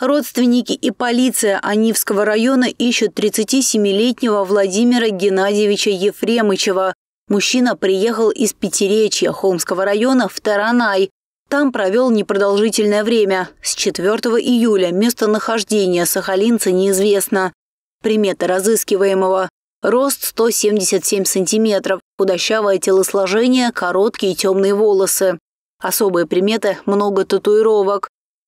Родственники и полиция Анивского района ищут 37-летнего Владимира Геннадьевича Ефремычева. Мужчина приехал из Пятиречья Холмского района в Таранай. Там провел непродолжительное время. С 4 июля местонахождение сахалинца неизвестно. Приметы разыскиваемого. Рост 177 сантиметров, худощавое телосложение, короткие темные волосы. Особые приметы – много татуировок.